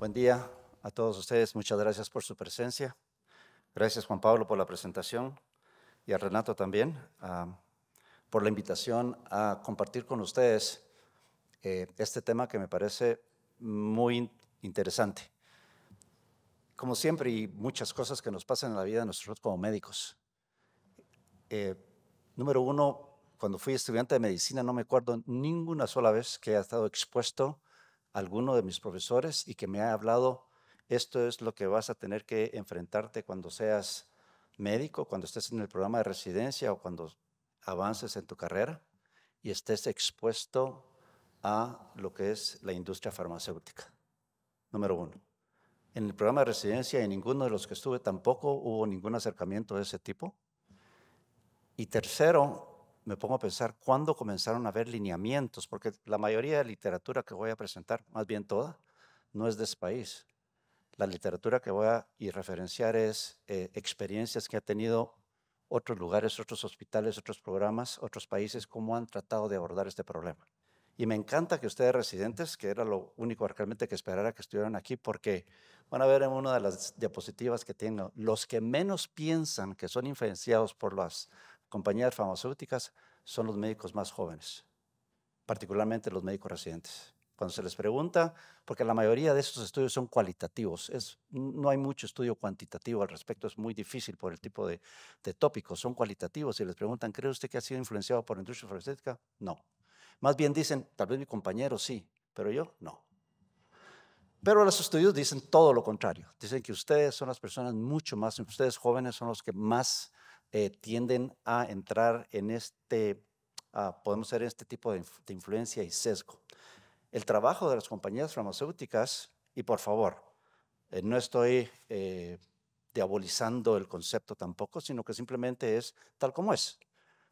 Buen día a todos ustedes. Muchas gracias por su presencia. Gracias Juan Pablo por la presentación y a Renato también ah, por la invitación a compartir con ustedes eh, este tema que me parece muy interesante. Como siempre, y muchas cosas que nos pasan en la vida de nosotros como médicos. Eh, número uno, cuando fui estudiante de medicina no me acuerdo ninguna sola vez que haya estado expuesto alguno de mis profesores y que me ha hablado, esto es lo que vas a tener que enfrentarte cuando seas médico, cuando estés en el programa de residencia o cuando avances en tu carrera y estés expuesto a lo que es la industria farmacéutica. Número uno. En el programa de residencia, en ninguno de los que estuve tampoco hubo ningún acercamiento de ese tipo. Y tercero, me pongo a pensar cuándo comenzaron a haber lineamientos, porque la mayoría de literatura que voy a presentar, más bien toda, no es de ese país. La literatura que voy a referenciar es eh, experiencias que ha tenido otros lugares, otros hospitales, otros programas, otros países, cómo han tratado de abordar este problema. Y me encanta que ustedes residentes, que era lo único realmente que esperara que estuvieran aquí, porque van a ver en una de las diapositivas que tengo, los que menos piensan que son influenciados por las compañías farmacéuticas son los médicos más jóvenes, particularmente los médicos residentes. Cuando se les pregunta, porque la mayoría de estos estudios son cualitativos, es, no hay mucho estudio cuantitativo al respecto, es muy difícil por el tipo de, de tópicos, son cualitativos. Si les preguntan, ¿cree usted que ha sido influenciado por la industria farmacéutica? No. Más bien dicen, tal vez mi compañero sí, pero yo no. Pero los estudios dicen todo lo contrario. Dicen que ustedes son las personas mucho más, ustedes jóvenes son los que más eh, tienden a entrar en este, ah, podemos ser este tipo de, influencia y sesgo. El trabajo de las compañías farmacéuticas, y por favor, eh, no estoy eh, diabolizando el concepto tampoco, sino que simplemente es tal como es.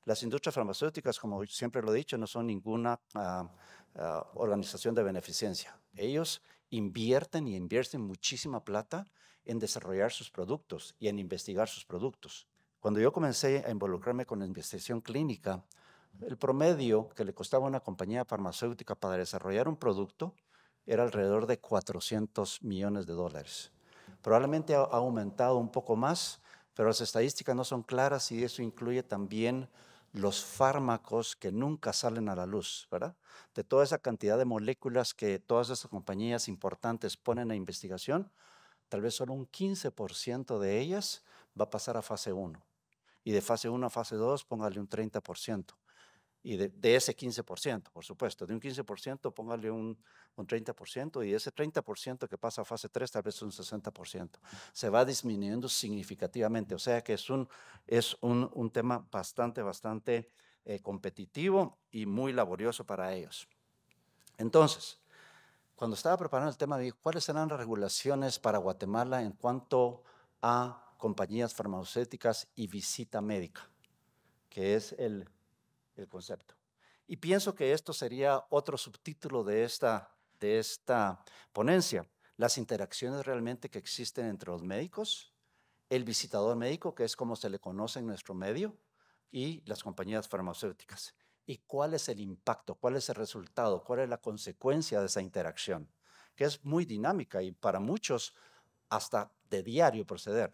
Las industrias farmacéuticas, como siempre lo he dicho, no son ninguna ah, ah, organización de beneficencia. Ellos invierten y invierten muchísima plata en desarrollar sus productos y en investigar sus productos. Cuando yo comencé a involucrarme con la investigación clínica, el promedio que le costaba a una compañía farmacéutica para desarrollar un producto era alrededor de 400 millones de dólares. Probablemente ha aumentado un poco más, pero las estadísticas no son claras y eso incluye también los fármacos que nunca salen a la luz, ¿verdad? De toda esa cantidad de moléculas que todas esas compañías importantes ponen a investigación, tal vez solo un 15% de ellas va a pasar a fase 1 y de fase 1 a fase 2 póngale un 30%. Y de, ese 15%, por supuesto, de un 15% póngale un, 30% y ese 30% que pasa a fase 3 tal vez un 60%. Se va disminuyendo significativamente, o sea que es un, es un, tema bastante, bastante eh, competitivo y muy laborioso para ellos. Entonces, cuando estaba preparando el tema, dije, ¿cuáles serán las regulaciones para Guatemala en cuanto a compañías farmacéuticas y visita médica, que es el, el concepto. Y pienso que esto sería otro subtítulo de esta, de esta ponencia, las interacciones realmente que existen entre los médicos, el visitador médico, que es como se le conoce en nuestro medio, y las compañías farmacéuticas. ¿Y cuál es el impacto? ¿Cuál es el resultado? ¿Cuál es la consecuencia de esa interacción? Que es muy dinámica y para muchos hasta de diario proceder.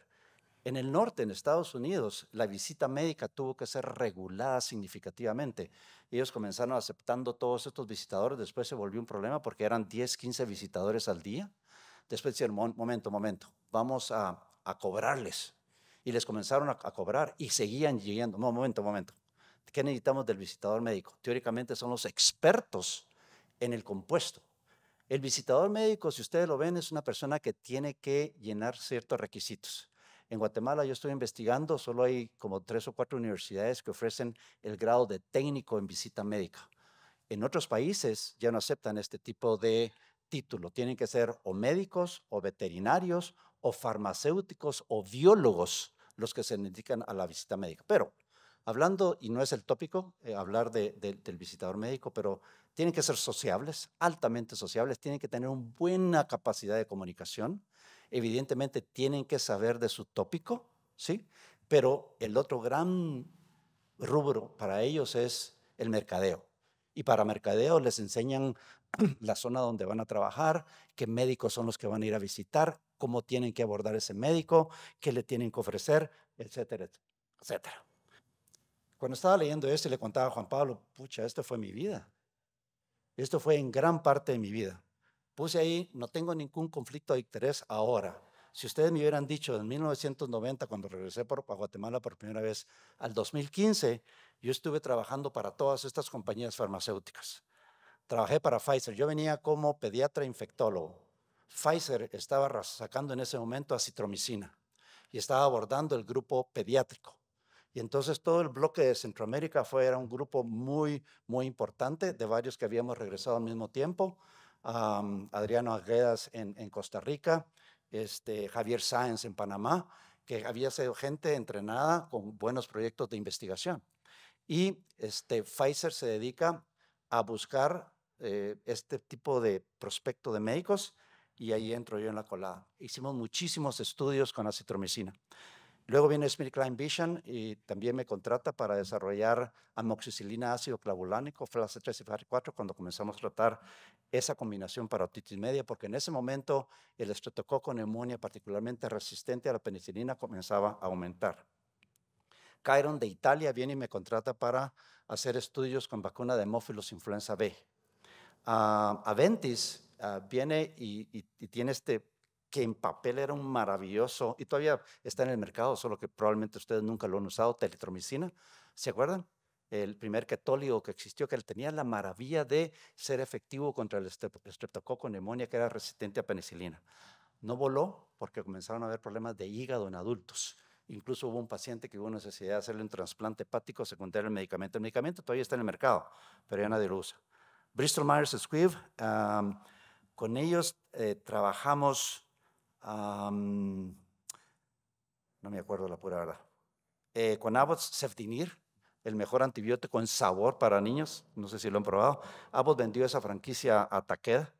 En el norte, en Estados Unidos, la visita médica tuvo que ser regulada significativamente. Ellos comenzaron aceptando todos estos visitadores, después se volvió un problema porque eran 10, 15 visitadores al día. Después decían, momento, momento, vamos a, cobrarles. Y les comenzaron a, a cobrar y seguían llegando. No, momento, momento. ¿Qué necesitamos del visitador médico? Teóricamente son los expertos en el compuesto. El visitador médico, si ustedes lo ven, es una persona que tiene que llenar ciertos requisitos. En Guatemala yo estoy investigando, solo hay como tres o cuatro universidades que ofrecen el grado de técnico en visita médica. En otros países ya no aceptan este tipo de título. Tienen que ser o médicos o veterinarios o farmacéuticos o biólogos los que se dedican a la visita médica. Pero hablando, y no es el tópico eh, hablar del visitador médico, pero tienen que ser sociables, altamente sociables, tienen que tener una buena capacidad de comunicación, evidentemente tienen que saber de su tópico, ¿sí? Pero el otro gran rubro para ellos es el mercadeo. Y para mercadeo les enseñan la zona donde van a trabajar, qué médicos son los que van a ir a visitar, cómo tienen que abordar ese médico, qué le tienen que ofrecer, etcétera, etcétera. Cuando estaba leyendo esto y le contaba a Juan Pablo, pucha, esto fue mi vida. Esto fue en gran parte de mi vida. Puse ahí, no tengo ningún conflicto de interés ahora. Si ustedes me hubieran dicho en 1990, cuando regresé por, a Guatemala por primera vez, al 2015, yo estuve trabajando para todas estas compañías farmacéuticas. Trabajé para Pfizer. Yo venía como pediatra infectólogo. Pfizer estaba sacando en ese momento acitromicina y estaba abordando el grupo pediátrico. Y entonces todo el bloque de Centroamérica fue, era un grupo muy, muy importante de varios que habíamos regresado al mismo tiempo. Adriano Aguedas en, Costa Rica, este, Javier Sáenz en Panamá, que había sido gente entrenada con buenos proyectos de investigación. Y este, Pfizer se dedica a buscar eh, este tipo de prospecto de médicos y ahí entro yo en la colada. Hicimos muchísimos estudios con la Luego viene Smith-Klein Vision y también me contrata para desarrollar amoxicilina ácido clavulánico, flas 3 y 4 cuando comenzamos a tratar esa combinación para otitis media, porque en ese momento el estreptococo neumonía, particularmente resistente a la penicilina, comenzaba a aumentar. Chiron de Italia viene y me contrata para hacer estudios con vacuna de hemófilos influenza B. Ah, Aventis ah, viene y, y tiene este que en papel era un maravilloso, y todavía está en el mercado, solo que probablemente ustedes nunca lo han usado, teletromicina, ¿se acuerdan? el primer católico que existió, que tenía la maravilla de ser efectivo contra el estreptococo neumonía, que era resistente a penicilina. No voló porque comenzaron a haber problemas de hígado en adultos. Incluso hubo un paciente que hubo necesidad de hacerle un trasplante hepático secundario al medicamento. El medicamento todavía está en el mercado, pero ya nadie lo usa. Bristol Myers Squibb, con ellos eh, trabajamos, no me acuerdo la pura verdad, eh, con Abbott Seftinir el mejor antibiótico en sabor para niños. No sé si lo han probado. Abbott vendió esa franquicia a Takeda.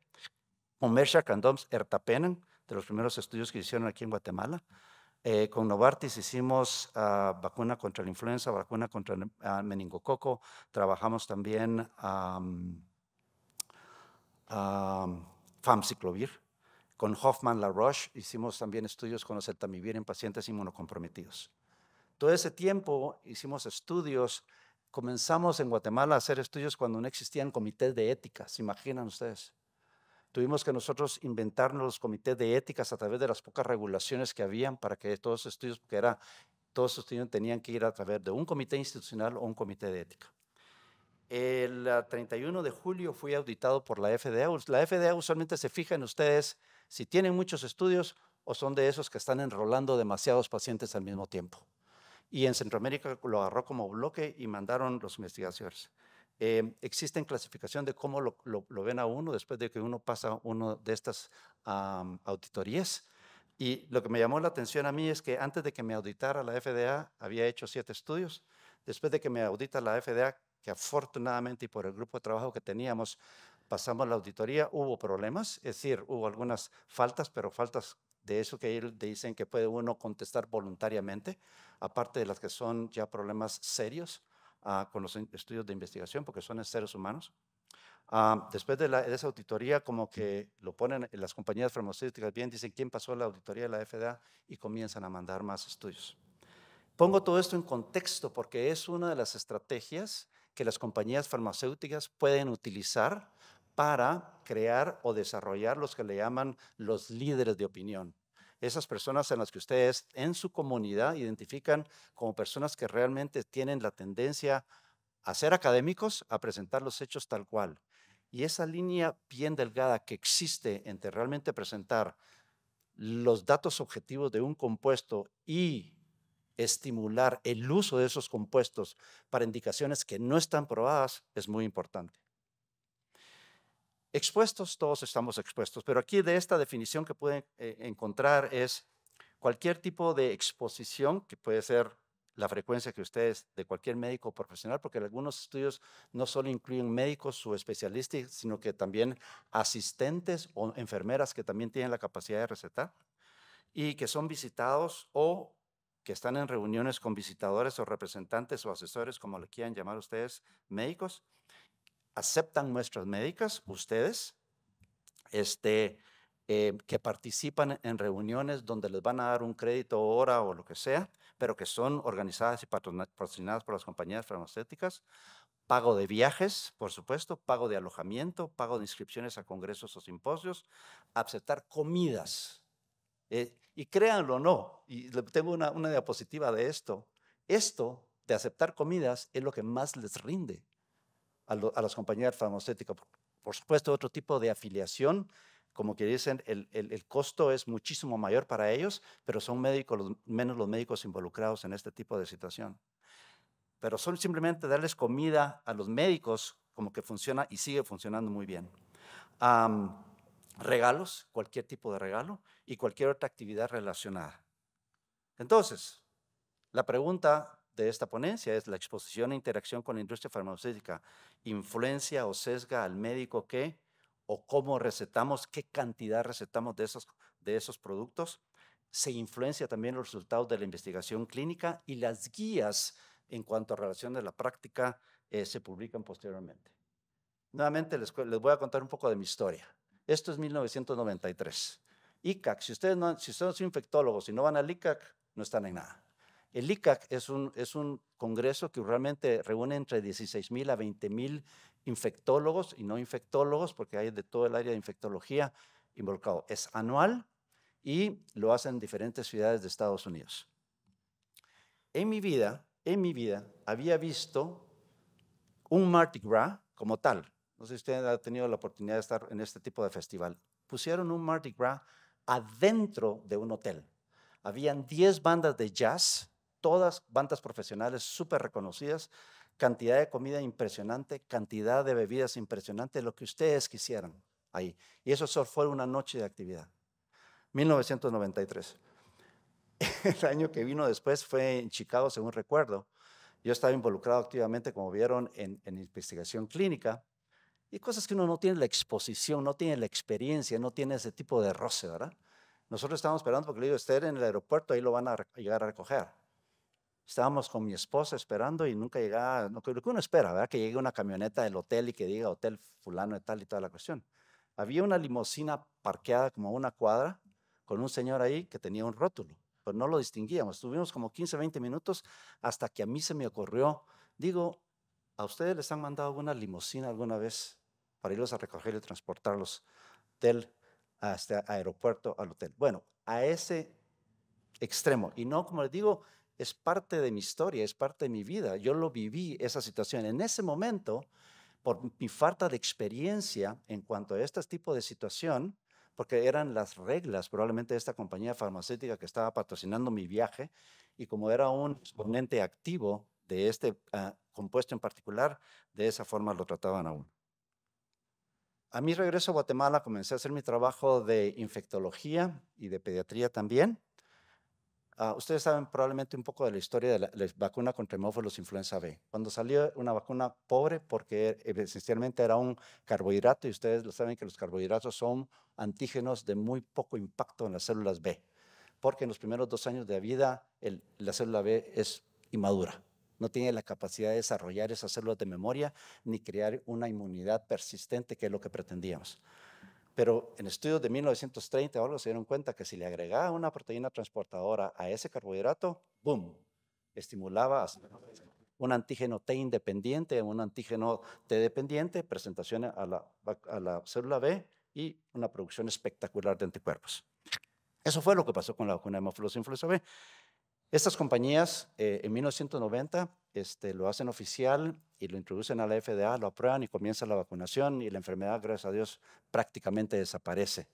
Comercia Candoms Ertapenen, de los primeros estudios que hicieron aquí en Guatemala. Eh, con Novartis hicimos ah, vacuna contra la influenza, vacuna contra el, ah, meningococo. Trabajamos también a famciclovir. Con Hoffman La Roche hicimos también estudios con acetamivir en pacientes inmunocomprometidos. Todo ese tiempo hicimos estudios, comenzamos en Guatemala a hacer estudios cuando no existían comités de ética, se imaginan ustedes. Tuvimos que nosotros inventarnos los comités de éticas a través de las pocas regulaciones que habían para que todos los estudios, que era, todos los estudios tenían que ir a través de un comité institucional o un comité de ética. El 31 ah, de julio fui auditado por la FDA. La FDA usualmente se fija en ustedes si tienen muchos estudios o son de esos que están enrolando demasiados pacientes al mismo tiempo y en Centroamérica lo agarró como bloque y mandaron los investigadores. Eh, existen clasificación de cómo lo, ven a uno después de que uno pasa uno de estas auditorías. Y lo que me llamó la atención a mí es que antes de que me auditara la FDA, había hecho siete estudios. Después de que me audita la FDA, que afortunadamente y por el grupo de trabajo que teníamos, pasamos la auditoría, hubo problemas, es decir, hubo algunas faltas, pero faltas de eso que dicen que puede uno contestar voluntariamente, aparte de las que son ya problemas serios ah, con los estudios de investigación, porque son seres humanos. Ah, después de, de, esa auditoría, como que lo ponen las compañías farmacéuticas bien, dicen quién pasó la auditoría de la FDA y comienzan a mandar más estudios. Pongo todo esto en contexto porque es una de las estrategias que las compañías farmacéuticas pueden utilizar para crear o desarrollar los que le llaman los líderes de opinión. Esas personas en las que ustedes en su comunidad identifican como personas que realmente tienen la tendencia a ser académicos, a presentar los hechos tal cual. Y esa línea bien delgada que existe entre realmente presentar los datos objetivos de un compuesto y estimular el uso de esos compuestos para indicaciones que no están probadas es muy importante. Expuestos, todos estamos expuestos, pero aquí de esta definición que pueden eh, encontrar es cualquier tipo de exposición, que puede ser la frecuencia que ustedes, de cualquier médico profesional, porque algunos estudios no solo incluyen médicos o especialistas, sino que también asistentes o enfermeras que también tienen la capacidad de recetar y que son visitados o que están en reuniones con visitadores o representantes o asesores, como le quieran llamar ustedes, médicos aceptan nuestras médicas, ustedes, este, eh, que participan en reuniones donde les van a dar un crédito hora o lo que sea, pero que son organizadas y patrocinadas por las compañías farmacéuticas, pago de viajes, por supuesto, pago de alojamiento, pago de inscripciones a congresos o simposios, aceptar comidas. Eh, y créanlo o no, y tengo una, una diapositiva de esto, esto de aceptar comidas es lo que más les rinde a, las compañías farmacéuticas. Por supuesto, otro tipo de afiliación, como que dicen, el, costo es muchísimo mayor para ellos, pero son médicos, menos los médicos involucrados en este tipo de situación. Pero son simplemente darles comida a los médicos, como que funciona y sigue funcionando muy bien. regalos, cualquier tipo de regalo y cualquier otra actividad relacionada. Entonces, la pregunta de esta ponencia es la exposición e interacción con la industria farmacéutica, influencia o sesga al médico qué o cómo recetamos, qué cantidad recetamos de esos, de esos productos. Se influencia también los resultados de la investigación clínica y las guías en cuanto a relación de la práctica eh, se publican posteriormente. Nuevamente les, voy a contar un poco de mi historia. Esto es 1993. ICAC, si ustedes no, si son infectólogos y no van al ICAC, no están en nada. El ICAC es un, congreso que realmente reúne entre 16,000 a 20,000 infectólogos y no infectólogos, porque hay de todo el área de infectología involucrado. Es anual y lo hacen en diferentes ciudades de Estados Unidos. En mi vida, en mi vida, había visto un Mardi Gras como tal. No sé si usted ha tenido la oportunidad de estar en este tipo de festival. Pusieron un Mardi Gras adentro de un hotel. Habían 10 bandas de jazz todas bandas profesionales súper reconocidas, cantidad de comida impresionante, cantidad de bebidas impresionante, lo que ustedes quisieran ahí. Y eso solo fue una noche de actividad. 1993. El año que vino después fue en Chicago, según recuerdo. Yo estaba involucrado activamente, como vieron, en, en investigación clínica. Y cosas que uno no tiene la exposición, no tiene la experiencia, no tiene ese tipo de roce, ¿verdad? Nosotros estábamos esperando porque le digo, esté en el aeropuerto, ahí lo van a llegar a recoger. Estábamos con mi esposa esperando y nunca llegaba, creo que uno espera, ¿verdad? Que llegue una camioneta del hotel y que diga hotel fulano y tal y toda la cuestión. Había una limusina parqueada como una cuadra con un señor ahí que tenía un rótulo, pero no lo distinguíamos. Tuvimos como 15, 20 minutos hasta que a mí se me ocurrió, digo, ¿a ustedes les han mandado alguna limusina alguna vez para irlos a recoger y transportarlos del este aeropuerto al hotel? Bueno, a ese extremo. Y no, como les digo, es parte de mi historia, es parte de mi vida. Yo lo viví, esa situación. En ese momento, por mi falta de experiencia en cuanto a este tipo de situación, porque eran las reglas probablemente de esta compañía farmacéutica que estaba patrocinando mi viaje, y como era un exponente activo de este ah, compuesto en particular, de esa forma lo trataban aún. A mi regreso a Guatemala comencé a hacer mi trabajo de infectología y de pediatría también. Ah, ustedes saben probablemente un poco de la historia de la, vacuna contra hemófilos influenza B. Cuando salió una vacuna pobre, porque e, esencialmente era un carbohidrato, y ustedes lo saben que los carbohidratos son antígenos de muy poco impacto en las células B, porque en los primeros dos años de vida la célula B es inmadura, no tiene la capacidad de desarrollar esas células de memoria ni crear una inmunidad persistente, que es lo que pretendíamos. Pero en estudios de 1930 o algo se dieron cuenta que si le agregaba una proteína transportadora a ese carbohidrato, ¡boom! Estimulaba un antígeno T independiente, un antígeno T dependiente, presentación a la, a célula B y una producción espectacular de anticuerpos. Eso fue lo que pasó con la vacuna de influenza B. Estas compañías eh, en 1990 este, lo hacen oficial y lo introducen a la FDA, lo aprueban y comienza la vacunación y la enfermedad, gracias a Dios, prácticamente desaparece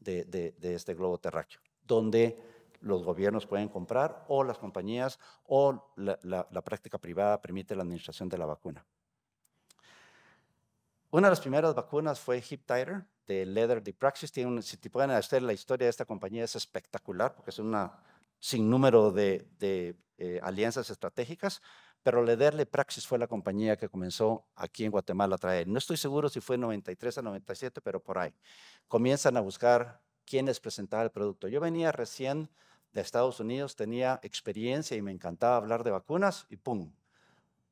de, este globo terráqueo, donde los gobiernos pueden comprar o las compañías o la, práctica privada permite la administración de la vacuna. Una de las primeras vacunas fue HipTiter de Leather Depraxis. si te pueden hacer la historia de esta compañía, es espectacular porque es una sin número de, eh, alianzas estratégicas, pero Lederle Praxis fue la compañía que comenzó aquí en Guatemala a traer. No estoy seguro si fue 93 a 97, pero por ahí. Comienzan a buscar quién les presentaba el producto. Yo venía recién de Estados Unidos, tenía experiencia y me encantaba hablar de vacunas y ¡pum!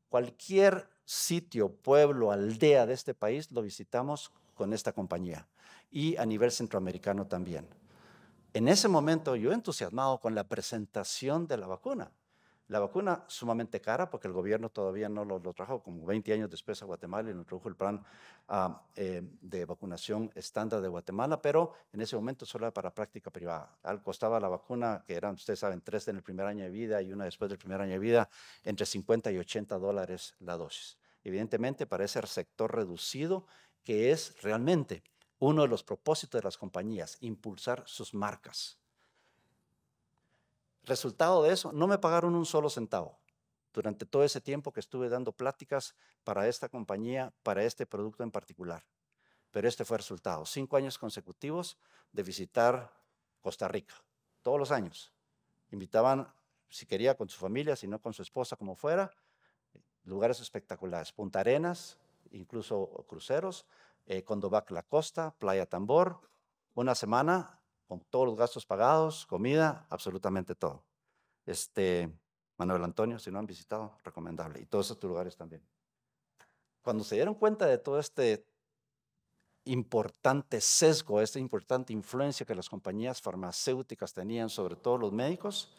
Cualquier sitio, pueblo, aldea de este país lo visitamos con esta compañía y a nivel centroamericano también. En ese momento yo entusiasmado con la presentación de la vacuna. La vacuna sumamente cara porque el gobierno todavía no lo, trajo, como 20 años después a Guatemala y no trajo el plan ah, eh, de vacunación estándar de Guatemala, pero en ese momento solo era para práctica privada. Al costaba la vacuna, que eran, ustedes saben, tres en el primer año de vida y una después del primer año de vida, entre 50 y 80 dólares la dosis. Evidentemente para ese sector reducido que es realmente uno de los propósitos de las compañías, impulsar sus marcas. Resultado de eso, no me pagaron un solo centavo durante todo ese tiempo que estuve dando pláticas para esta compañía, para este producto en particular. Pero este fue el resultado, cinco años consecutivos de visitar Costa Rica, todos los años. Invitaban, si quería, con su familia, si no con su esposa, como fuera, lugares espectaculares, Punta Arenas, incluso cruceros, eh, La Costa, Playa Tambor, una semana con todos los gastos pagados, comida, absolutamente todo. Este, Manuel Antonio, si no han visitado, recomendable. Y todos estos lugares también. Cuando se dieron cuenta de todo este importante sesgo, esta importante influencia que las compañías farmacéuticas tenían sobre todos los médicos,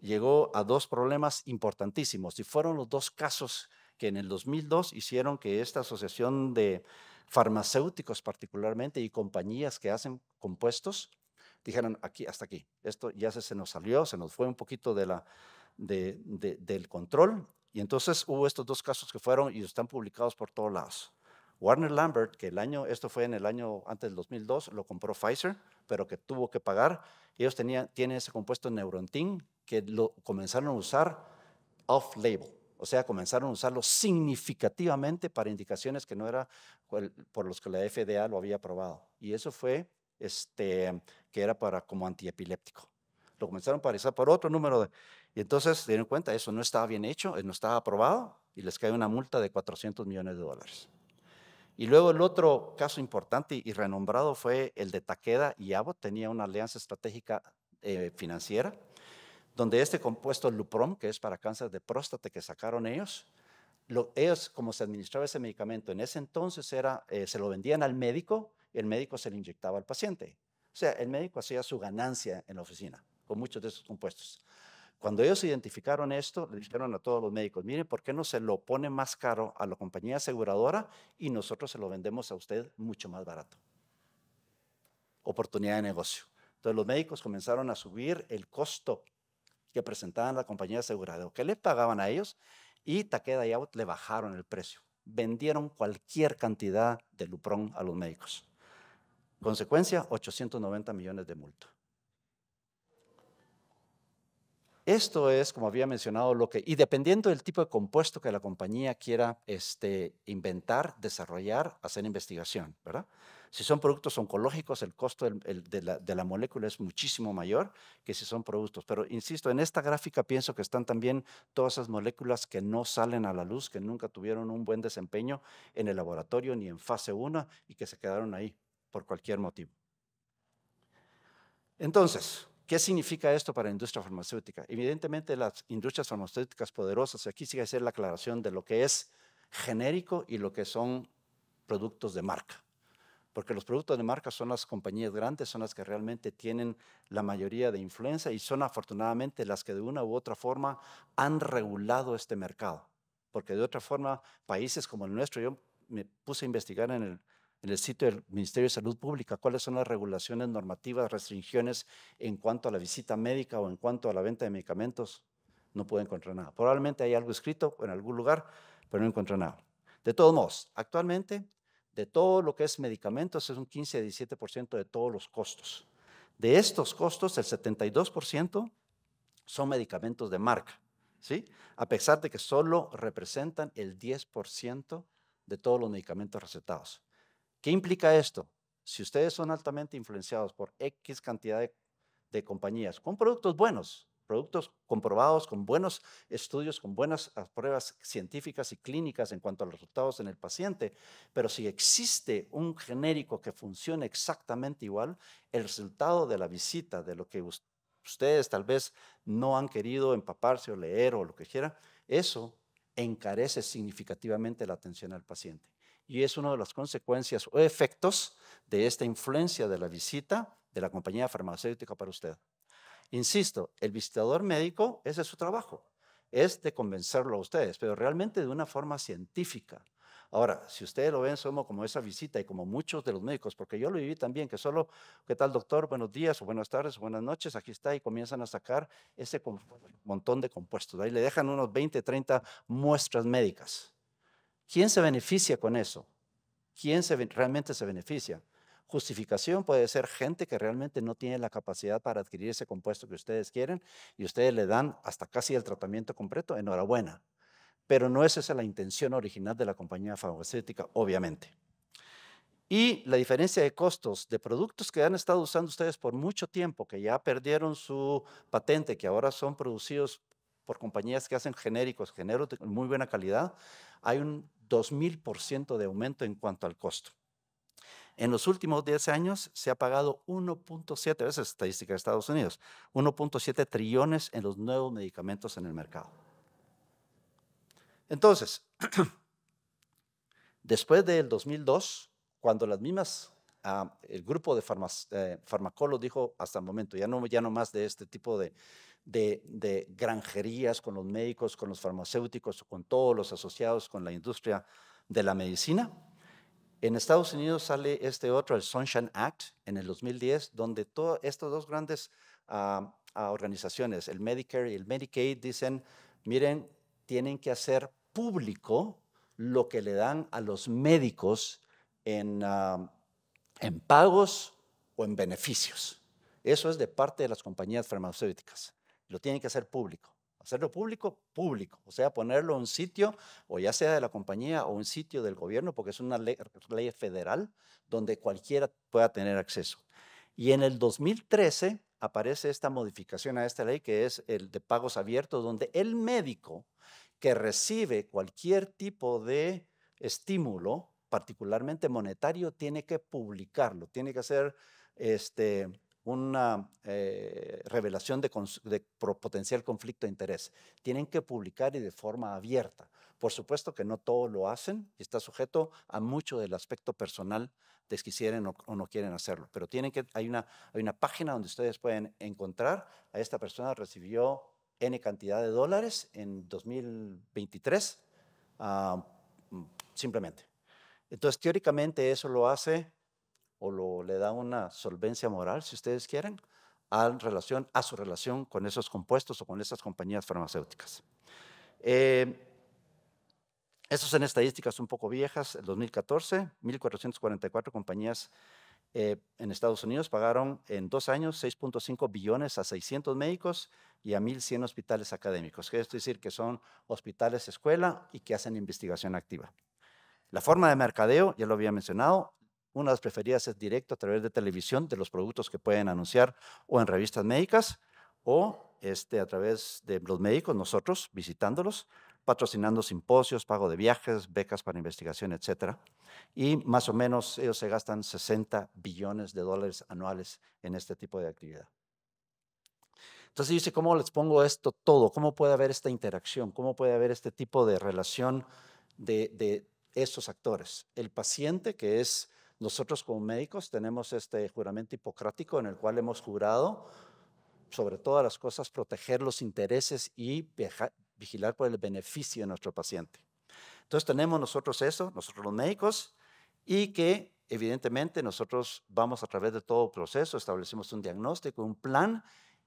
llegó a dos problemas importantísimos y fueron los dos casos que en el 2002 hicieron que esta asociación de farmacéuticos particularmente y compañías que hacen compuestos, dijeron aquí, hasta aquí, esto ya se, nos salió, se nos fue un poquito de la, del control. Y entonces hubo estos dos casos que fueron y están publicados por todos lados. Warner Lambert, que el año, esto fue en el año antes del 2002, lo compró Pfizer, pero que tuvo que pagar. Ellos tenían, tienen ese compuesto Neurontin que lo comenzaron a usar off-label. O sea, comenzaron a usarlo significativamente para indicaciones que no era por los que la FDA lo había aprobado. Y eso fue este, que era para como antiepiléptico. Lo comenzaron a usar por otro número de... Y entonces se dieron cuenta, eso no estaba bien hecho, eh, no estaba aprobado y les cae una multa de 400 millones de dólares. Y luego el otro caso importante y renombrado fue el de Takeda y Abbott. Tenía una alianza estratégica eh, financiera donde este compuesto Lupron, que es para cáncer de próstata que sacaron ellos, lo, ellos como se administraba ese medicamento en ese entonces era, eh, se lo vendían al médico y el médico se lo inyectaba al paciente. O sea, el médico hacía su ganancia en la oficina con muchos de esos compuestos. Cuando ellos identificaron esto, le dijeron a todos los médicos, miren, ¿por qué no se lo pone más caro a la compañía aseguradora y nosotros se lo vendemos a usted mucho más barato? Oportunidad de negocio. Entonces los médicos comenzaron a subir el costo presentaban la compañía aseguradora, que les pagaban a ellos, y Takeda y Abbott le bajaron el precio. Vendieron cualquier cantidad de Lupron a los médicos. Consecuencia, 890 millones de multa. Esto es, como había mencionado, lo que, y dependiendo del tipo de compuesto que la compañía quiera este, inventar, desarrollar, hacer investigación, ¿verdad? Si son productos oncológicos, el costo de, la, de, la, molécula es muchísimo mayor que si son productos. Pero insisto, en esta gráfica pienso que están también todas esas moléculas que no salen a la luz, que nunca tuvieron un buen desempeño en el laboratorio ni en fase 1 y que se quedaron ahí por cualquier motivo. Entonces, ¿Qué significa esto para la industria farmacéutica? Evidentemente las industrias farmacéuticas poderosas, aquí sigue a ser la aclaración de lo que es genérico y lo que son productos de marca. Porque los productos de marca son las compañías grandes, son las que realmente tienen la mayoría de influencia y son afortunadamente las que de una u otra forma han regulado este mercado. Porque de otra forma, países como el nuestro, yo me puse a investigar en el en el sitio del Ministerio de Salud Pública cuáles son las regulaciones, normativas, restricciones en cuanto a la visita médica o en cuanto a la venta de medicamentos. No puedo encontrar nada. Probablemente hay algo escrito en algún lugar, pero no encontré nada. De todos modos, actualmente, de todo lo que es medicamentos, es un 15 17% de todos los costos. De estos costos, el 72% son medicamentos de marca, ¿sí? A pesar de que solo representan el 10% de todos los medicamentos recetados. ¿Qué implica esto? Si ustedes son altamente influenciados por X cantidad de, compañías con productos buenos, productos comprobados, con buenos estudios, con buenas ah, pruebas científicas y clínicas en cuanto a los resultados en el paciente, pero si existe un genérico que funcione exactamente igual, el resultado de la visita, de lo que ustedes tal vez no han querido empaparse o leer o lo que quieran, eso encarece significativamente la atención al paciente y es una de las consecuencias o efectos de esta influencia de la visita de la compañía farmacéutica para usted. Insisto, el visitador médico, ese es su trabajo, es de convencerlo a ustedes, pero realmente de una forma científica. Ahora, si ustedes lo ven somos como esa visita y como muchos de los médicos, porque yo lo viví también, que solo, ¿qué tal doctor? Buenos días o buenas tardes o buenas noches, aquí está y comienzan a sacar ese montón de compuestos. Ahí le dejan unos 20, 30 muestras médicas. ¿Quién se beneficia con eso? ¿Quién se, realmente se beneficia? Justificación puede ser gente que realmente no tiene la capacidad para adquirir ese compuesto que ustedes quieren y ustedes le dan hasta casi el tratamiento completo, enhorabuena. Pero no esa es la intención original de la compañía farmacéutica, obviamente. Y la diferencia de costos de productos que han estado usando ustedes por mucho tiempo, que ya perdieron su patente, que ahora son producidos por compañías que hacen genéricos, genéricos de muy buena calidad, hay un 2.000% de aumento en cuanto al costo. En los últimos 10 años se ha pagado 1.7 veces estadística de Estados Unidos, 1.7 trillones en los nuevos medicamentos en el mercado. Entonces, después del 2002, cuando las mismas, ah, el grupo de eh, farmacólogos dijo hasta el momento, ya no, ya no más de este tipo de, de, granjerías con los médicos, con los farmacéuticos, con todos los asociados con la industria de la medicina. En Estados Unidos sale este otro, el Sunshine Act, en el 2010, donde estas dos grandes ah, ah, organizaciones, el Medicare y el Medicaid, dicen, miren, tienen que hacer público lo que le dan a los médicos en, ah, en pagos o en beneficios. Eso es de parte de las compañías farmacéuticas lo tiene que hacer público. Hacerlo público, público. O sea, ponerlo en un sitio, o ya sea de la compañía o un sitio del gobierno, porque es una ley, ley federal donde cualquiera pueda tener acceso. Y en el 2013 aparece esta modificación a esta ley que es el de pagos abiertos, donde el médico que recibe cualquier tipo de estímulo, particularmente monetario, tiene que publicarlo, tiene que hacer este, una eh, revelación de, potencial conflicto de interés. Tienen que publicar y de forma abierta. Por supuesto que no todo lo hacen y está sujeto a mucho del aspecto personal de si quieren o, no quieren hacerlo. Pero tienen que, hay, una, hay una página donde ustedes pueden encontrar a esta persona recibió N cantidad de dólares en 2023, ah, simplemente. Entonces, teóricamente eso lo hace o lo, le da una solvencia moral, si ustedes quieren, a, relación, a su relación con esos compuestos o con esas compañías farmacéuticas. Eh, son estadísticas un poco viejas. En 2014, 1.444 compañías eh, en Estados Unidos pagaron en dos años 6.5 billones a 600 médicos y a 1.100 hospitales académicos, que es decir, que son hospitales escuela y que hacen investigación activa. La forma de mercadeo, ya lo había mencionado, una de las preferidas es directo a través de televisión, de los productos que pueden anunciar o en revistas médicas o este, a través de los médicos, nosotros visitándolos, patrocinando simposios, pago de viajes, becas para investigación, etc. Y más o menos ellos se gastan 60 billones de dólares anuales en este tipo de actividad. Entonces dice, ¿cómo les pongo esto todo? ¿Cómo puede haber esta interacción? ¿Cómo puede haber este tipo de relación de, de estos actores? El paciente, que es nosotros como médicos tenemos este juramento hipocrático en el cual hemos jurado, sobre todas las cosas, proteger los intereses y vigilar por el beneficio de nuestro paciente. Entonces tenemos nosotros eso, nosotros los médicos, y que evidentemente nosotros vamos a través de todo proceso, establecemos un diagnóstico, un plan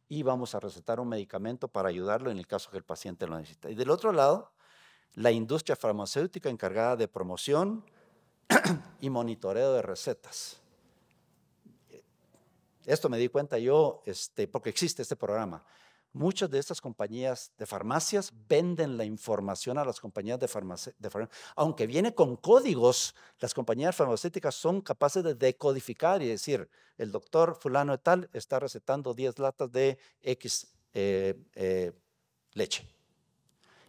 y vamos a recetar un medicamento para ayudarlo en el caso que el paciente lo necesite. Y del otro lado, la industria farmacéutica encargada de promoción, y monitoreo de recetas. Esto me di cuenta yo, este, porque existe este programa. Muchas de estas compañías de farmacias venden la información a las compañías de farmacia. Aunque viene con códigos, las compañías farmacéuticas son capaces de decodificar y decir, el doctor fulano de tal está recetando 10 latas de X eh, eh, leche.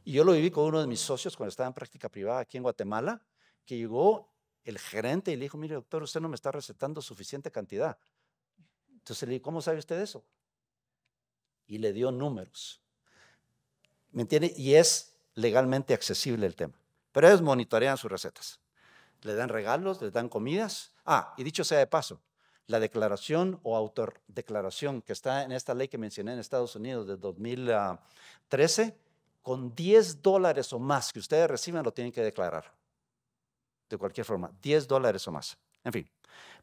Y yo lo viví con uno de mis socios cuando estaba en práctica privada aquí en Guatemala, que llegó el gerente y le dijo, mire doctor, usted no me está recetando suficiente cantidad. Entonces le dije, ¿cómo sabe usted eso? Y le dio números. ¿Me entiende? Y es legalmente accesible el tema. Pero ellos monitorean sus recetas. Le dan regalos, le dan comidas. Ah, y dicho sea de paso, la declaración o autodeclaración que está en esta ley que mencioné en Estados Unidos de 2013, ah, con 10 dólares o más que ustedes reciban lo tienen que declarar de cualquier forma, 10 dólares o más. En fin,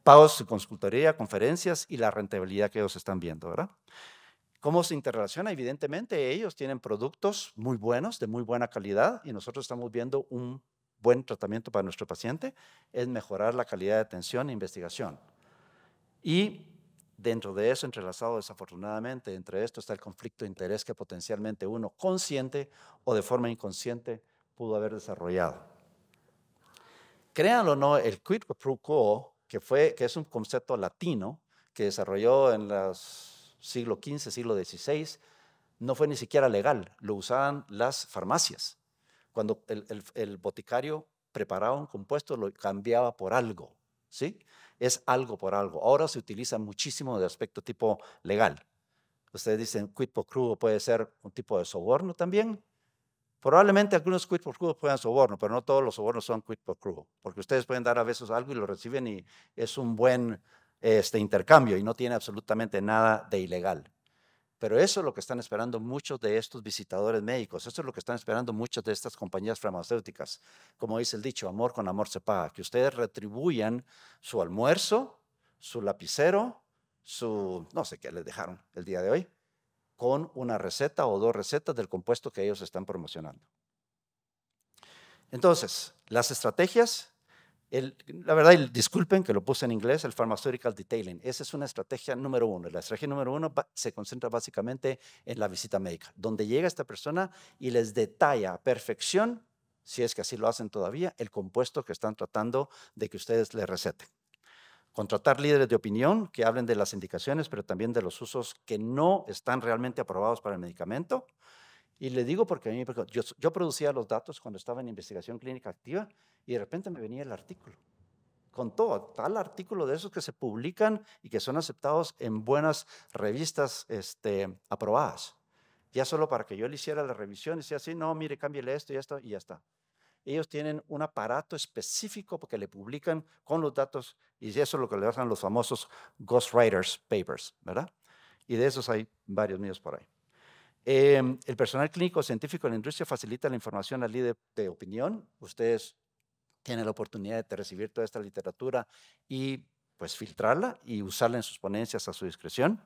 pagos de consultoría, conferencias y la rentabilidad que ellos están viendo, ¿verdad? ¿Cómo se interrelaciona? Evidentemente, ellos tienen productos muy buenos, de muy buena calidad, y nosotros estamos viendo un buen tratamiento para nuestro paciente, es mejorar la calidad de atención e investigación. Y dentro de eso, entrelazado desafortunadamente, entre esto está el conflicto de interés que potencialmente uno, consciente o de forma inconsciente, pudo haber desarrollado. Créanlo o no, el quid pro quo, que, fue, que es un concepto latino que desarrolló en los siglo XV, siglo XVI, no fue ni siquiera legal, lo usaban las farmacias. Cuando el, boticario preparaba un compuesto, lo cambiaba por algo, ¿sí? Es algo por algo. Ahora se utiliza muchísimo de aspecto tipo legal. Ustedes dicen quid pro quo puede ser un tipo de soborno también, Probablemente algunos quid por quo puedan soborno, pero no todos los sobornos son quid por quo, porque ustedes pueden dar a veces algo y lo reciben y es un buen este, intercambio y no tiene absolutamente nada de ilegal. Pero eso es lo que están esperando muchos de estos visitadores médicos, eso es lo que están esperando muchas de estas compañías farmacéuticas. Como dice el dicho, amor con amor se paga, que ustedes retribuyan su almuerzo, su lapicero, su, no sé qué les dejaron el día de hoy, con una receta o dos recetas del compuesto que ellos están promocionando. Entonces, las estrategias, la verdad, disculpen que lo puse en inglés, el pharmaceutical detailing, esa es una estrategia número uno. La estrategia número uno se concentra básicamente en la visita médica, donde llega esta persona y les detalla a perfección, si es que así lo hacen todavía, el compuesto que están tratando de que ustedes le receten contratar líderes de opinión que hablen de las indicaciones, pero también de los usos que no están realmente aprobados para el medicamento. Y le digo porque a mí, yo, producía los datos cuando estaba en investigación clínica activa y de repente me venía el artículo. Con todo, tal artículo de esos que se publican y que son aceptados en buenas revistas este, aprobadas. Ya solo para que yo le hiciera la revisión y decía, sí, no, mire, cámbiale esto y esto y ya está ellos tienen un aparato específico porque le publican con los datos y eso es lo que le hacen los famosos ghostwriters papers, ¿verdad? Y de esos hay varios míos por ahí. Em, el personal clínico científico en la industria facilita la información al líder de opinión. Ustedes tienen la oportunidad de recibir toda esta literatura y pues filtrarla y usarla en sus ponencias a su discreción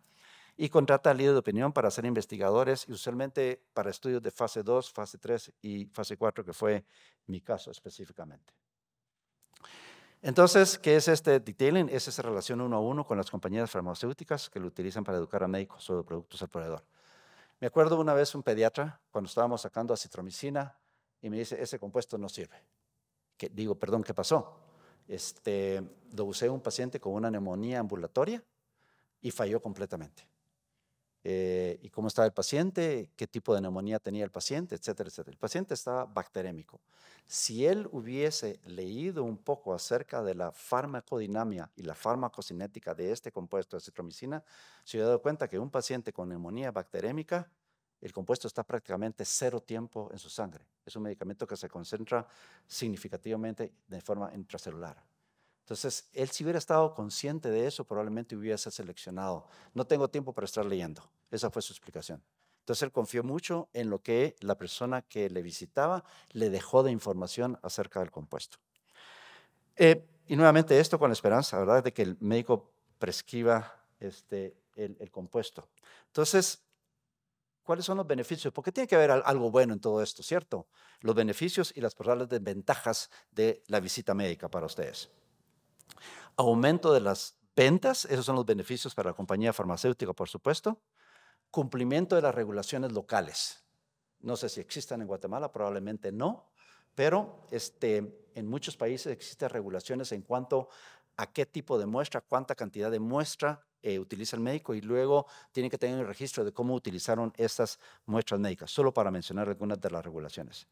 y contrata a líderes de opinión para ser investigadores y usualmente para estudios de fase 2, fase 3 y fase 4, que fue mi caso específicamente. Entonces, ¿qué es este detailing? Es esa relación uno a uno con las compañías farmacéuticas que lo utilizan para educar a médicos sobre productos al proveedor. Me acuerdo una vez un pediatra, cuando estábamos sacando acitromicina, y me dice, ese compuesto no sirve. Que, digo, perdón, ¿qué pasó? Este, lo usé un paciente con una neumonía ambulatoria y falló completamente. Eh, y cómo estaba el paciente, qué tipo de neumonía tenía el paciente, etcétera, etcétera. El paciente estaba bacterémico. Si él hubiese leído un poco acerca de la farmacodinamia y la farmacocinética de este compuesto de citromicina, se hubiera dado cuenta que un paciente con neumonía bacterémica, el compuesto está prácticamente cero tiempo en su sangre. Es un medicamento que se concentra significativamente de forma intracelular. Entonces, él si hubiera estado consciente de eso, probablemente hubiese seleccionado. No tengo tiempo para estar leyendo. Esa fue su explicación. Entonces, él confió mucho en lo que la persona que le visitaba le dejó de información acerca del compuesto. Eh, y nuevamente esto con la esperanza, ¿verdad?, de que el médico prescriba este, el, compuesto. Entonces, ¿Cuáles son los beneficios? Porque tiene que haber algo bueno en todo esto, ¿cierto? Los beneficios y las posibles desventajas de la visita médica para ustedes. Aumento de las ventas, esos son los beneficios para la compañía farmacéutica, por supuesto. Cumplimiento de las regulaciones locales. No sé si existan en Guatemala, probablemente no, pero este, en muchos países existen regulaciones en cuanto a qué tipo de muestra, cuánta cantidad de muestra eh, utiliza el médico y luego tiene que tener un registro de cómo utilizaron estas muestras médicas, solo para mencionar algunas de las regulaciones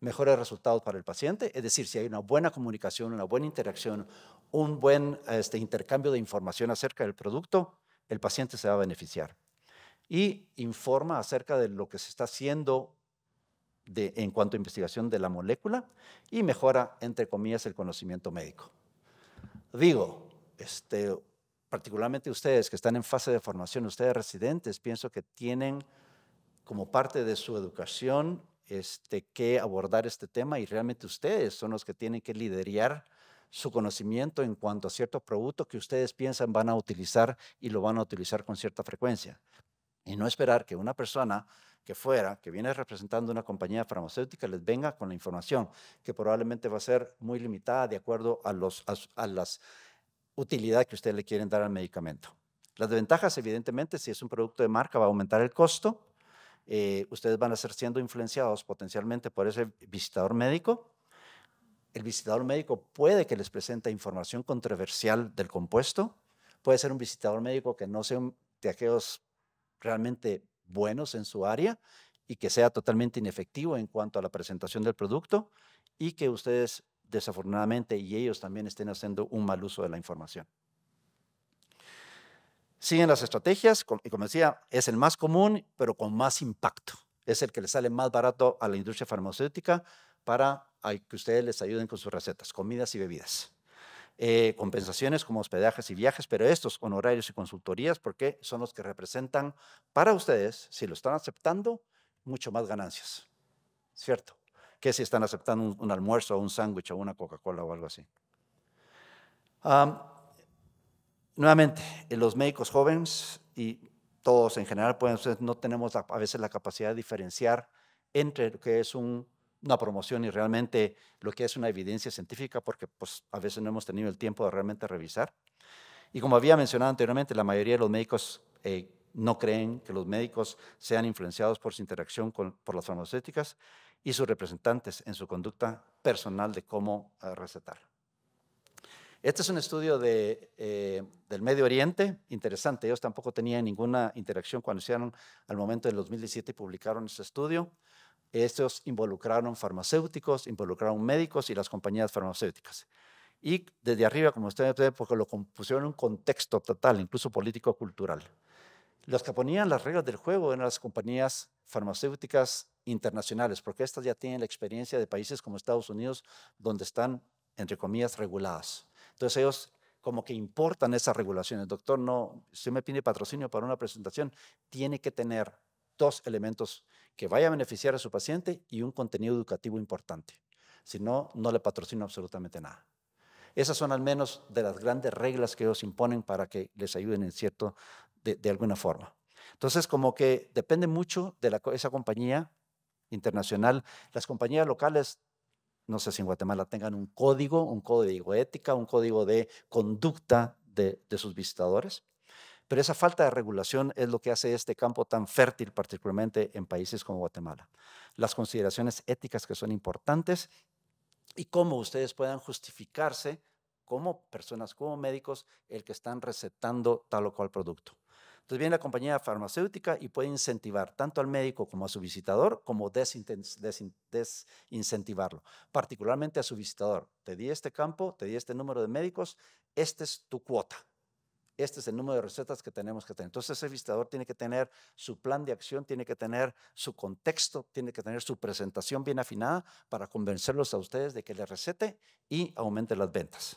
mejores resultados para el paciente. Es decir, si hay una buena comunicación, una buena interacción, un buen este, intercambio de información acerca del producto, el paciente se va a beneficiar. Y informa acerca de lo que se está haciendo en cuanto a investigación de la molécula y mejora, entre comillas, el conocimiento médico. Digo, este, particularmente ustedes que están en fase de formación, ustedes residentes, pienso que tienen como parte de su educación este, que abordar este tema y realmente ustedes son los que tienen que liderar su conocimiento en cuanto a cierto producto que ustedes piensan van a utilizar y lo van a utilizar con cierta frecuencia. Y no esperar que una persona que fuera, que viene representando una compañía farmacéutica, les venga con la información que probablemente va a ser muy limitada de acuerdo a, los, las utilidad que ustedes le quieren dar al medicamento. Las ventajas, evidentemente, si es un producto de marca, va a aumentar el costo, eh, ustedes van a ser siendo influenciados potencialmente por ese visitador médico. El visitador médico puede que les presente información controversial del compuesto, puede ser un visitador médico que no sea de aquellos realmente buenos en su área y que sea totalmente inefectivo en cuanto a la presentación del producto y que ustedes desafortunadamente y ellos también estén haciendo un mal uso de la información siguen las estrategias y como decía, es el más común, pero con más impacto. Es el que le sale más barato a la industria farmacéutica para que ustedes les ayuden con sus recetas, comidas y bebidas. Eh, compensaciones como hospedajes y viajes, pero estos honorarios y consultorías, porque son los que representan para ustedes, si lo están aceptando, mucho más ganancias. ¿Cierto? Que si están aceptando un, almuerzo, o un sándwich o una Coca-Cola o algo así. Nuevamente, eh, los médicos jóvenes y todos en general, pues no tenemos a veces la capacidad de diferenciar entre lo que es una promoción y realmente lo que es una evidencia científica, porque pues a veces no hemos tenido el tiempo de realmente revisar. Y como había mencionado anteriormente, la mayoría de los médicos eh, no creen que los médicos sean influenciados por su interacción con, por las farmacéuticas y sus representantes en su conducta personal de cómo eh, recetar. Este es un estudio eh, del Medio Oriente, interesante. Ellos tampoco tenían ninguna interacción cuando hicieron al momento del 2017 y publicaron este estudio. Estos involucraron farmacéuticos, involucraron médicos y las compañías farmacéuticas. Y desde arriba, como ustedes ven, porque lo pusieron en un contexto total, incluso político-cultural. Los que ponían las reglas del juego eran las compañías farmacéuticas internacionales, porque estas ya tienen la experiencia de países como Estados Unidos, donde están, entre comillas, reguladas. Entonces ellos como que importan esas regulaciones. Doctor, no, si me pide patrocinio para una presentación, tiene que tener dos elementos que vaya a beneficiar a su paciente y un contenido educativo importante. Si no, no le patrocino absolutamente nada. Esas son al menos de las grandes reglas que ellos imponen para que les ayuden en cierto, de, alguna forma. Entonces, como que depende mucho de esa compañía internacional. Las compañías locales no sé si en Guatemala tengan un código, un código ética, un código de conducta de, de sus visitadores. Pero esa falta de regulación es lo que hace este campo tan fértil, particularmente en países como Guatemala. Las consideraciones éticas que son importantes y cómo ustedes puedan justificarse como personas, como médicos, el que están recetando tal o cual producto. Entonces viene la compañía farmacéutica y puede incentivar tanto al médico como a su visitador, como desincentivarlo, particularmente a su visitador. Te di este campo, te di este número de médicos, esta es tu cuota. Este es el número de recetas que tenemos que tener. Entonces ese visitador tiene que tener su plan de acción, tiene que tener su contexto, tiene que tener su presentación bien afinada para convencerlos a ustedes de que le recete y aumente las ventas.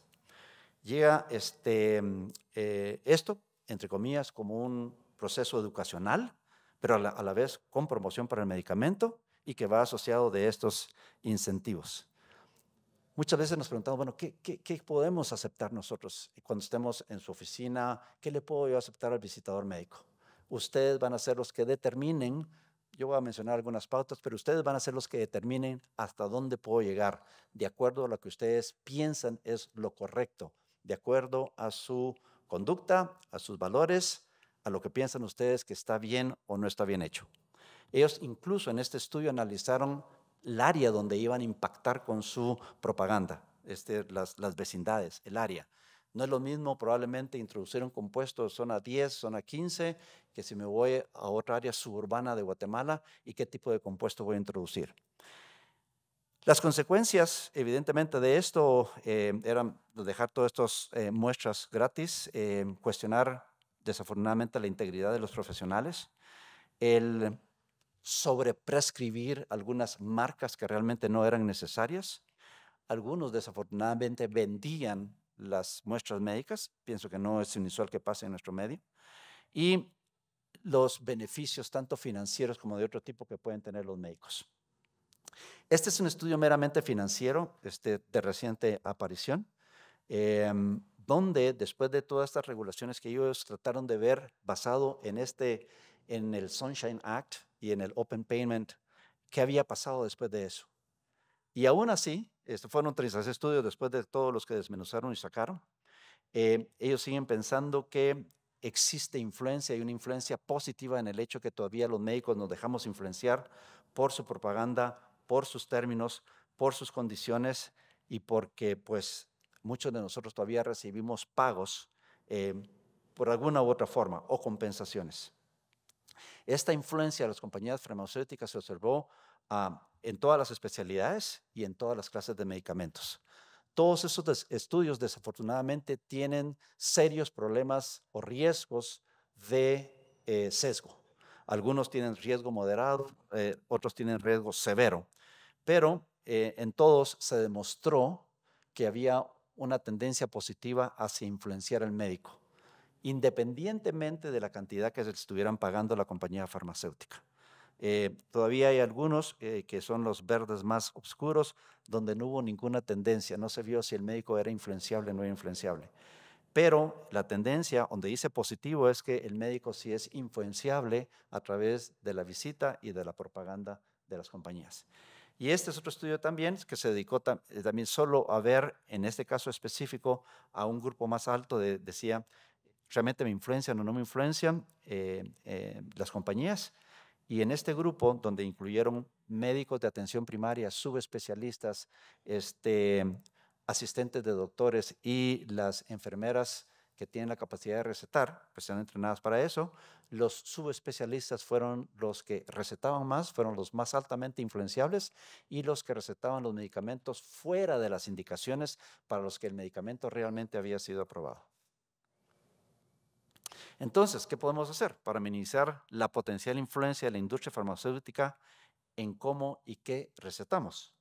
Llega este, mm, eh, esto, entre comillas, como un proceso educacional, pero a la, vez con promoción para el medicamento y que va asociado de estos incentivos. Muchas veces nos preguntamos, bueno, ¿qué, ¿qué, qué, podemos aceptar nosotros cuando estemos en su oficina? ¿Qué le puedo yo aceptar al visitador médico? Ustedes van a ser los que determinen, yo voy a mencionar algunas pautas, pero ustedes van a ser los que determinen hasta dónde puedo llegar, de acuerdo a lo que ustedes piensan es lo correcto, de acuerdo a su conducta, a sus valores, a lo que piensan ustedes que está bien o no está bien hecho. Ellos incluso en este estudio analizaron el área donde iban a impactar con su propaganda, este, las, las vecindades, el área. No es lo mismo probablemente introducir un compuesto de zona 10, zona 15, que si me voy a otra área suburbana de Guatemala y qué tipo de compuesto voy a introducir. Las consecuencias, evidentemente, de esto eh, eran dejar todas estas eh, muestras gratis, eh, cuestionar desafortunadamente la integridad de los profesionales, el sobreprescribir algunas marcas que realmente no eran necesarias. Algunos desafortunadamente vendían las muestras médicas, pienso que no es inusual que pase en nuestro medio, y los beneficios tanto financieros como de otro tipo que pueden tener los médicos. Este es un estudio meramente financiero, este, de reciente aparición, em, donde después de todas estas regulaciones que ellos trataron de ver basado en, este, en el Sunshine Act y en el Open Payment, ¿qué había pasado después de eso? Y aún así, estos fueron 36 estudios después de todos los que desmenuzaron y sacaron. Em, ellos siguen pensando que existe influencia y una influencia positiva en el hecho que todavía los médicos nos dejamos influenciar por su propaganda por sus términos, por sus condiciones y porque pues muchos de nosotros todavía recibimos pagos eh, por alguna u otra forma o compensaciones. Esta influencia de las compañías farmacéuticas se observó ah, en todas las especialidades y en todas las clases de medicamentos. Todos esos estudios desafortunadamente tienen serios problemas o riesgos de eh, sesgo. Algunos tienen riesgo moderado, eh, otros tienen riesgo severo pero eh, en todos se demostró que había una tendencia positiva hacia influenciar al médico, independientemente de la cantidad que se estuvieran pagando la compañía farmacéutica. Eh, todavía hay algunos eh, que son los verdes más oscuros, donde no hubo ninguna tendencia, no se vio si el médico era influenciable o no influenciable. Pero la tendencia donde dice positivo es que el médico sí es influenciable a través de la visita y de la propaganda de las compañías. Y este es otro estudio también que se dedicó eh, también solo a ver, en este caso específico, a un grupo más alto, de, decía, realmente me influencian o no me influencian eh, eh, las compañías. Y en este grupo, donde incluyeron médicos de atención primaria, subespecialistas, este, asistentes de doctores y las enfermeras que tienen la capacidad de recetar, pues están entrenadas para eso. Los subespecialistas fueron los que recetaban más, fueron los más altamente influenciables y los que recetaban los medicamentos fuera de las indicaciones para los que el medicamento realmente había sido aprobado. Entonces, ¿qué podemos hacer para minimizar la potencial influencia de la industria farmacéutica en cómo y qué recetamos?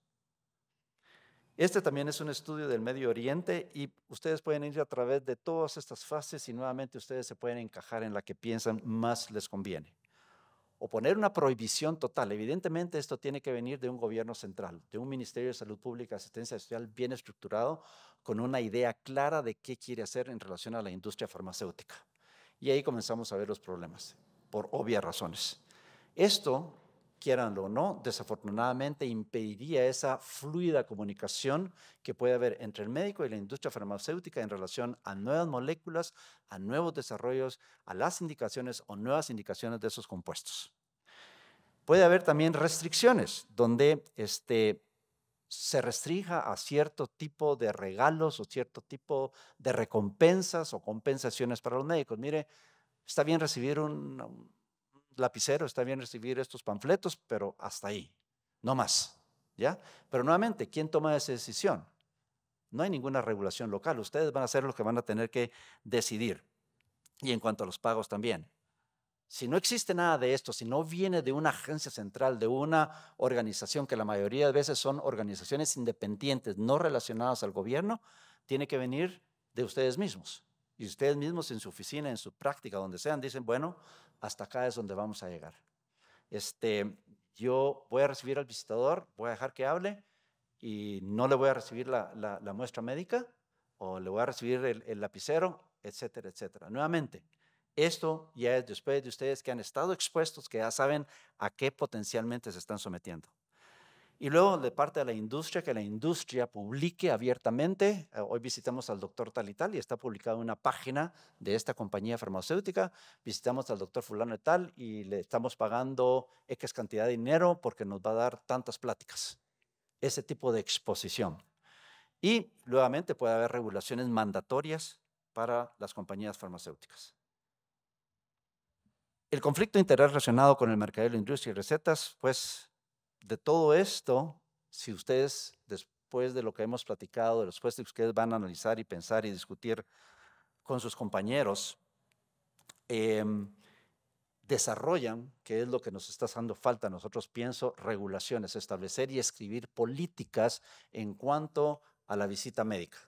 Este también es un estudio del Medio Oriente y ustedes pueden ir a través de todas estas fases y nuevamente ustedes se pueden encajar en la que piensan más les conviene. O poner una prohibición total. Evidentemente esto tiene que venir de un gobierno central, de un Ministerio de Salud Pública, Asistencia Social bien estructurado, con una idea clara de qué quiere hacer en relación a la industria farmacéutica. Y ahí comenzamos a ver los problemas, por obvias razones. Esto quieran o no, desafortunadamente impediría esa fluida comunicación que puede haber entre el médico y la industria farmacéutica en relación a nuevas moléculas, a nuevos desarrollos, a las indicaciones o nuevas indicaciones de esos compuestos. Puede haber también restricciones, donde este, se restrija a cierto tipo de regalos o cierto tipo de recompensas o compensaciones para los médicos. Mire, está bien recibir un, lapicero, está bien recibir estos panfletos, pero hasta ahí, no más. ¿Ya? Pero nuevamente, ¿quién toma esa decisión? No hay ninguna regulación local, ustedes van a ser los que van a tener que decidir. Y en cuanto a los pagos también. Si no existe nada de esto, si no viene de una agencia central, de una organización, que la mayoría de veces son organizaciones independientes, no relacionadas al gobierno, tiene que venir de ustedes mismos. Y ustedes mismos en su oficina, en su práctica, donde sean, dicen, bueno, hasta acá es donde vamos a llegar. Este, yo voy a recibir al visitador, voy a dejar que hable y no le voy a recibir la, muestra médica o le voy a recibir el, lapicero, etcétera, etcétera. Nuevamente, esto ya es después de ustedes que han estado expuestos, que ya saben a qué potencialmente se están sometiendo. Y luego de parte de la industria, que la industria publique abiertamente. Eh, hoy visitamos al doctor tal y tal y está publicada una página de esta compañía farmacéutica. Visitamos al doctor fulano y tal y le estamos pagando X cantidad de dinero porque nos va a dar tantas pláticas. Ese tipo de exposición. Y nuevamente puede haber regulaciones mandatorias para las compañías farmacéuticas. El conflicto interés relacionado con el mercado de la industria y recetas, pues de todo esto, si ustedes, después de lo que hemos platicado, de los que ustedes van a analizar y pensar y discutir con sus compañeros, em, desarrollan, que es lo que nos está haciendo falta, nosotros pienso, regulaciones, establecer y escribir políticas en cuanto a la visita médica.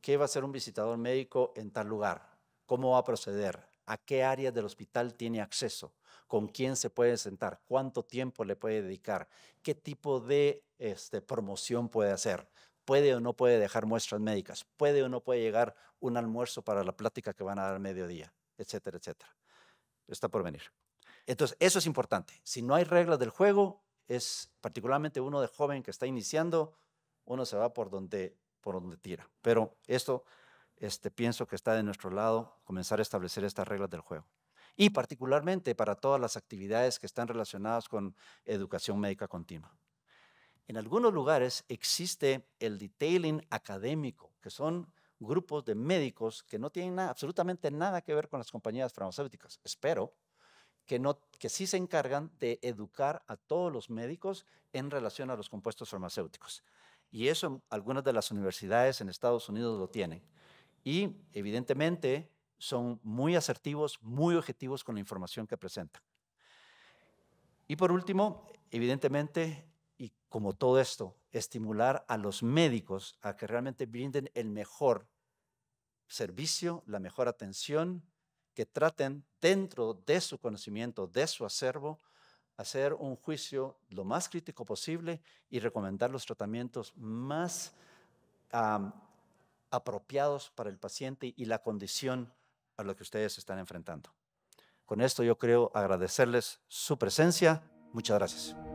¿Qué va a hacer un visitador médico en tal lugar? ¿Cómo va a proceder? a qué área del hospital tiene acceso, con quién se puede sentar, cuánto tiempo le puede dedicar, qué tipo de este, promoción puede hacer, puede o no puede dejar muestras médicas, puede o no puede llegar un almuerzo para la plática que van a dar al mediodía, etcétera, etcétera. Está por venir. Entonces, eso es importante. Si no hay reglas del juego, es particularmente uno de joven que está iniciando, uno se va por donde, por donde tira. Pero esto este, pienso que está de nuestro lado comenzar a establecer estas reglas del juego. Y particularmente para todas las actividades que están relacionadas con educación médica continua. En algunos lugares existe el detailing académico, que son grupos de médicos que no tienen absolutamente nada que ver con las compañías farmacéuticas. Espero que, no, que sí se encargan de educar a todos los médicos en relación a los compuestos farmacéuticos. Y eso algunas de las universidades en Estados Unidos lo tienen y evidentemente son muy asertivos, muy objetivos con la información que presentan. Y por último, evidentemente, y como todo esto, estimular a los médicos a que realmente brinden el mejor servicio, la mejor atención, que traten dentro de su conocimiento, de su acervo, hacer un juicio lo más crítico posible y recomendar los tratamientos más apropiados para el paciente y la condición a la que ustedes están enfrentando. Con esto yo creo agradecerles su presencia. Muchas gracias.